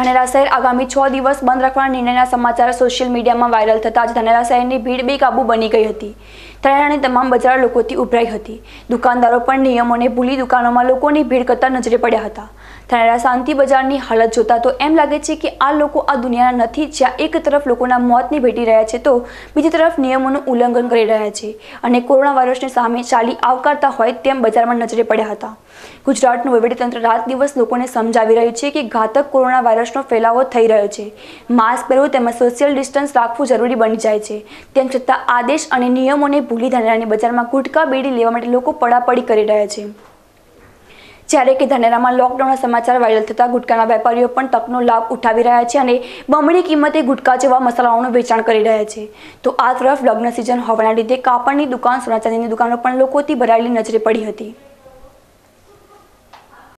ધાનેરા શહેર આગામી છ દિવસ બંધ રાખવાના નિર્ણયના સમાચાર સોશિયલ મીડિયામાં વાયરલ થતાં જ ધાનેરા શહેરની ભીડ બેકાબૂ બની ગઈ હતી ધાનેરાની તમામ બજાર લોકોથી ઉભરાઈ હતી દુકાનદારો પણ નિયમોને ભૂલી દુકાનોમાં લોકોની ભીડ કરતા નજરે પડ્યા હતા ધનેરા શાંતિ બજારની હાલત જોતા તો એમ લાગે છે કે આ લોકો આ દુનિયાના નથી જ્યાં એક તરફ લોકોના મોતને ભેટી રહ્યા છે તો બીજી તરફ નિયમોનું ઉલ્લંઘન કરી રહ્યા છે અને કોરોના વાયરસની સામે ચાલી આવકારતા હોય તેમ બજારમાં નજરે પડ્યા હતા ગુજરાતનું વહીવટીતંત્ર રાત દિવસ લોકોને સમજાવી રહ્યું છે કે ઘાતક કોરોના વાયરસ વાયરસનો ફેલાવો થઈ રહ્યો છે માસ્ક પહેરવું તેમજ સોશિયલ ડિસ્ટન્સ રાખવું જરૂરી બની જાય છે તેમ છતાં આદેશ અને નિયમોને ભૂલી ધનેરાની બજારમાં ગુટકા બેડી લેવા માટે લોકો પડાપડી કરી રહ્યા છે જ્યારે કે ધનેરામાં લોકડાઉનના સમાચાર વાયરલ થતાં ગુટકાના વેપારીઓ પણ તકનો લાભ ઉઠાવી રહ્યા છે અને બમણી કિંમતે ગુટકા જેવા મસાલાઓનું વેચાણ કરી રહ્યા છે તો આ તરફ લગ્ન સિઝન હોવાના લીધે કાપડની દુકાન સોના ચાંદીની દુકાનો પણ લોકોથી ભરાયેલી નજરે પડી હતી